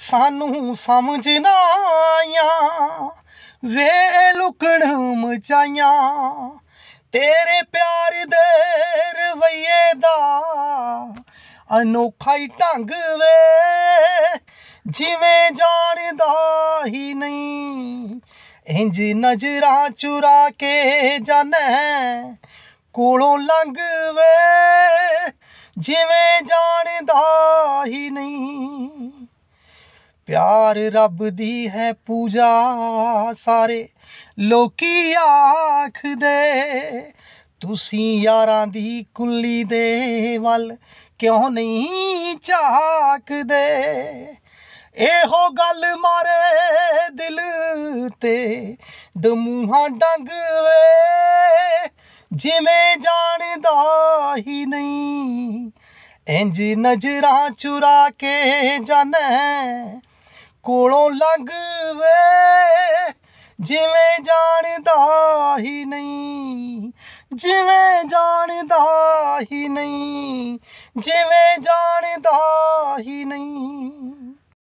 ਸਾਨੂੰ ਸਮਝ ਨਾ ਆਇਆ ਵੇ ਲੁਕਣ ਮਚਾਇਆ ਤੇਰੇ ਪਿਆਰ ਦੇ ਰਵਈਏ ਦਾ ਅਨੋਖਾ ਹੀ ਢੰਗ ਵੇ ਜਿਵੇਂ ਜਾਣਦਾ ਹੀ ਨਹੀਂ ਇੰਜ ਨਜ਼ਰਾਂ ਚੁਰਾ ਕੇ ਜਾਣੈ ਕੋਲੋਂ ਲੰਘ ਵੇ ਜਿਵੇਂ ਜਾਣਦਾ ਹੀ ਨਹੀਂ ਪਿਆਰ ਰੱਬ ਦੀ ਹੈ ਪੂਜਾ ਸਾਰੇ ਲੋਕੀ ਆਖਦੇ ਤੁਸੀਂ ਯਾਰਾਂ ਦੀ ਕੁੱਲੀ ਦੇ ਵੱਲ ਕਿਉਂ ਨਹੀਂ ਝਾਕਦੇ ਇਹੋ ਗੱਲ ਮਾਰੇ ਦਿਲ ਤੇ ਡਮੂਹਾ ਡੰਗ ਵੇ ਜਿਵੇਂ ਜਾਣਦਾ ਹੀ ਨਹੀਂ ਇੰਜ ਨਜ਼ਰਾਂ ਚੁਰਾ ਕੇ ਜਾਣਾ ਕੋਲੋਂ ਲੰਘ ਵੇ ਜਿਵੇਂ ਜਾਣਦਾ ਹੀ ਨਹੀਂ ਜਿਵੇਂ ਜਾਣਦਾ ਹੀ ਨਹੀਂ ਜਿਵੇਂ ਜਾਣਦਾ ਹੀ ਨਹੀਂ